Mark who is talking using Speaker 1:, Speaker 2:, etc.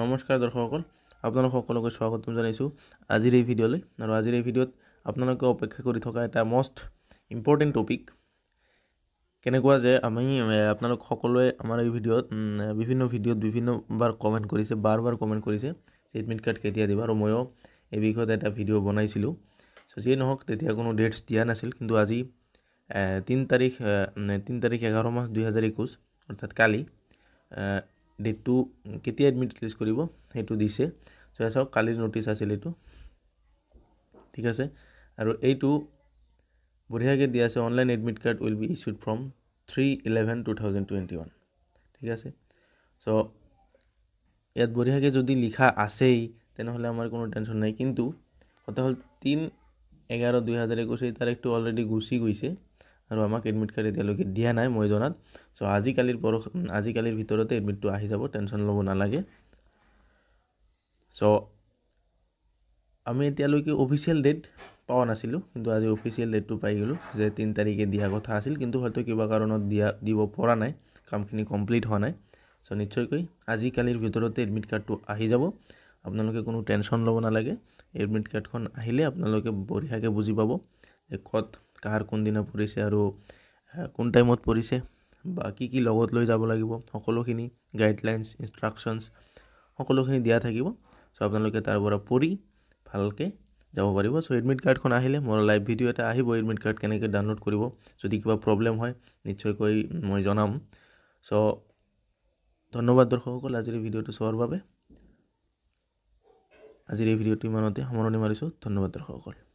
Speaker 1: নমস্কাৰ দৰ্শকসকল আপোনালোক সকলোকে স্বাগতম জানাইছোঁ আজিৰ এই ভিডিঅ'লৈ আৰু আজিৰ এই ভিডিঅ'ত আপোনালোকে অপেক্ষা কৰি থকা এটা মষ্ট ইম্পৰ্টেণ্ট টপিক কেনেকুৱা যে আমি আপোনালোক সকলোৱে আমাৰ এই ভিডিঅ'ত বিভিন্ন ভিডিঅ'ত বিভিন্নবাৰ কমেণ্ট কৰিছে বাৰ বাৰ কমেণ্ট কৰিছে যে এডমিট কাৰ্ড কেতিয়া দিব আৰু ময়ো এই বিষয়ত এটা ভিডিঅ' বনাইছিলোঁ চ' যিয়ে নহওক তেতিয়া কোনো ডেটছ দিয়া নাছিল কিন্তু আজি তিনি তাৰিখ তিনি তাৰিখ এঘাৰ মাহ দুহেজাৰ একৈছ অৰ্থাৎ কালি ডেটটো কেতিয়া এডমিট ৰিলিজ কৰিব সেইটো দিছে চ' চাওক কালিৰ ন'টিচ আছিল এইটো ঠিক আছে আৰু এইটো বঢ়িয়াকৈ দিয়া আছে online admit card will be issued from three eleven two thousand twenty one ঠিক আছে চ' ইয়াত বঢ়িয়াকৈ যদি লিখা আছেই তেনেহ'লে আমাৰ কোনো টেনশ্যন নাই কিন্তু কথা হ'ল তিনি এঘাৰ দুই হাজাৰ একৈছ এই তাৰিখটো অলৰেডি গুচি গৈছে আৰু আমাক এডমিট কাৰ্ড এতিয়ালৈকে দিয়া নাই মই জনাত চ' আজিকালিৰ পৰশ আজিকালিৰ ভিতৰতে এডমিটটো আহি যাব টেনশ্যন ল'ব নালাগে চ' আমি এতিয়ালৈকে অফিচিয়েল ডেট পোৱা নাছিলোঁ কিন্তু আজি অফিচিয়েল ডেটটো পাই গ'লোঁ যে তিনি তাৰিখে দিয়া কথা আছিল কিন্তু হয়তো কিবা কাৰণত দিয়া দিব পৰা নাই কামখিনি কমপ্লিট হোৱা নাই চ' নিশ্চয়কৈ আজিকালিৰ ভিতৰতে এডমিট কাৰ্ডটো আহি যাব আপোনালোকে কোনো টেনশ্যন ল'ব নালাগে এডমিট কাৰ্ডখন আহিলে আপোনালোকে বঢ়িয়াকৈ বুজি পাব যে ক'ত কাৰ কোনদিনা পৰিছে আৰু কোন টাইমত পৰিছে বা কি কি লগত লৈ যাব লাগিব সকলোখিনি গাইডলাইনছ ইনষ্ট্ৰাকশ্যনছ সকলোখিনি দিয়া থাকিব চ' আপোনালোকে তাৰ পৰা পঢ়ি ভালকৈ যাব পাৰিব চ' এডমিট কাৰ্ডখন আহিলে মোৰ লাইভ ভিডিঅ' এটা আহিব এডমিট কাৰ্ড কেনেকৈ ডাউনলোড কৰিব যদি কিবা প্ৰব্লেম হয় নিশ্চয়কৈ মই জনাম চ' ধন্যবাদ দৰ্শকসকল আজিৰ এই ভিডিঅ'টো চোৱাৰ বাবে আজিৰ এই ভিডিঅ'টো ইমানতে সামৰণি মাৰিছোঁ ধন্যবাদ দৰ্শকসকল